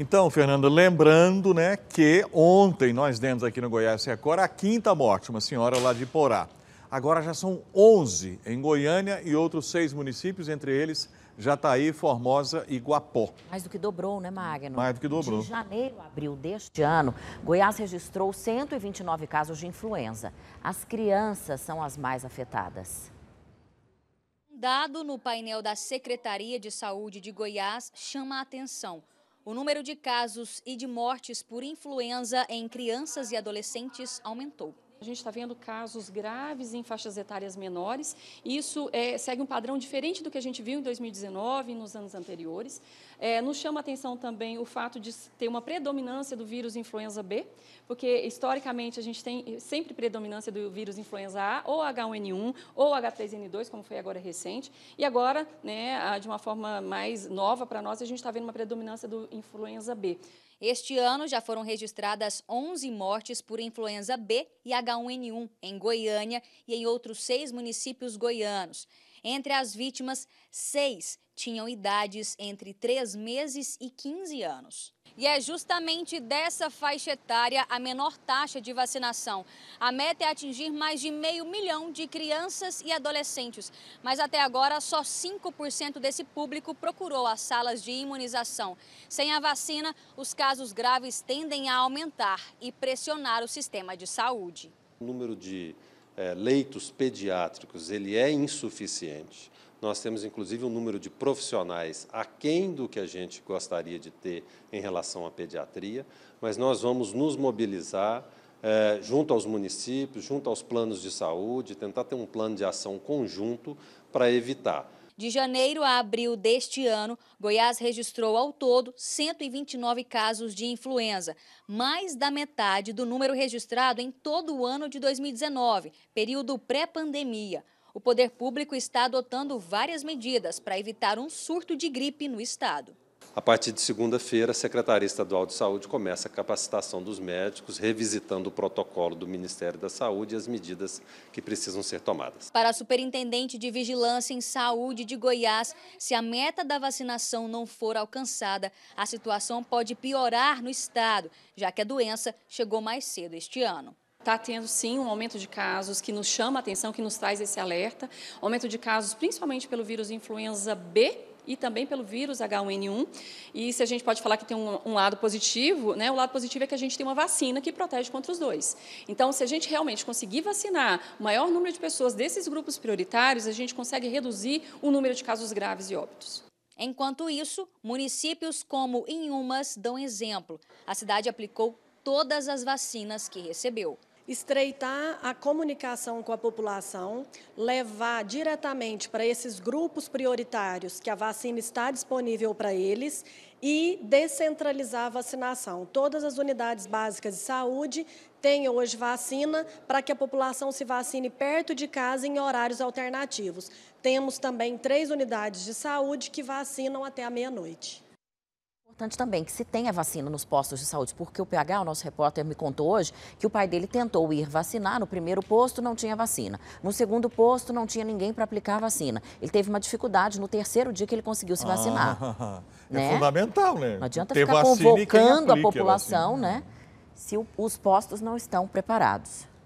Então, Fernando, lembrando né, que ontem nós demos aqui no Goiás Record a quinta morte, uma senhora lá de Porá. Agora já são 11 em Goiânia e outros seis municípios, entre eles Jataí, Formosa e Guapó. Mais do que dobrou, né, Magno? Mais do que dobrou. De janeiro a abril deste ano, Goiás registrou 129 casos de influenza. As crianças são as mais afetadas. Um dado no painel da Secretaria de Saúde de Goiás chama a atenção. O número de casos e de mortes por influenza em crianças e adolescentes aumentou. A gente está vendo casos graves em faixas etárias menores. Isso é, segue um padrão diferente do que a gente viu em 2019 e nos anos anteriores. É, nos chama atenção também o fato de ter uma predominância do vírus influenza B, porque historicamente a gente tem sempre predominância do vírus influenza A, ou H1N1, ou H3N2, como foi agora recente. E agora, né, de uma forma mais nova para nós, a gente está vendo uma predominância do influenza B. Este ano já foram registradas 11 mortes por influenza B e H1N1. H1N1 em Goiânia e em outros seis municípios goianos. Entre as vítimas, seis tinham idades entre três meses e 15 anos. E é justamente dessa faixa etária a menor taxa de vacinação. A meta é atingir mais de meio milhão de crianças e adolescentes. Mas até agora, só 5% desse público procurou as salas de imunização. Sem a vacina, os casos graves tendem a aumentar e pressionar o sistema de saúde. O número de é, leitos pediátricos ele é insuficiente. Nós temos, inclusive, um número de profissionais aquém do que a gente gostaria de ter em relação à pediatria, mas nós vamos nos mobilizar é, junto aos municípios, junto aos planos de saúde, tentar ter um plano de ação conjunto para evitar de janeiro a abril deste ano, Goiás registrou ao todo 129 casos de influenza, mais da metade do número registrado em todo o ano de 2019, período pré-pandemia. O poder público está adotando várias medidas para evitar um surto de gripe no estado. A partir de segunda-feira, a Secretaria Estadual de Saúde começa a capacitação dos médicos, revisitando o protocolo do Ministério da Saúde e as medidas que precisam ser tomadas. Para a Superintendente de Vigilância em Saúde de Goiás, se a meta da vacinação não for alcançada, a situação pode piorar no estado, já que a doença chegou mais cedo este ano. Está tendo sim um aumento de casos que nos chama a atenção, que nos traz esse alerta. Aumento de casos principalmente pelo vírus influenza B, e também pelo vírus H1N1. E se a gente pode falar que tem um, um lado positivo, né, o lado positivo é que a gente tem uma vacina que protege contra os dois. Então, se a gente realmente conseguir vacinar o maior número de pessoas desses grupos prioritários, a gente consegue reduzir o número de casos graves e óbitos. Enquanto isso, municípios como Inhumas dão exemplo. A cidade aplicou todas as vacinas que recebeu estreitar a comunicação com a população, levar diretamente para esses grupos prioritários que a vacina está disponível para eles e descentralizar a vacinação. Todas as unidades básicas de saúde têm hoje vacina para que a população se vacine perto de casa em horários alternativos. Temos também três unidades de saúde que vacinam até a meia-noite importante também que se tenha vacina nos postos de saúde, porque o PH, o nosso repórter, me contou hoje que o pai dele tentou ir vacinar no primeiro posto, não tinha vacina. No segundo posto, não tinha ninguém para aplicar a vacina. Ele teve uma dificuldade no terceiro dia que ele conseguiu se vacinar. Ah, é né? É fundamental, né? Não adianta Ter ficar convocando a população, a né? Se os postos não estão preparados.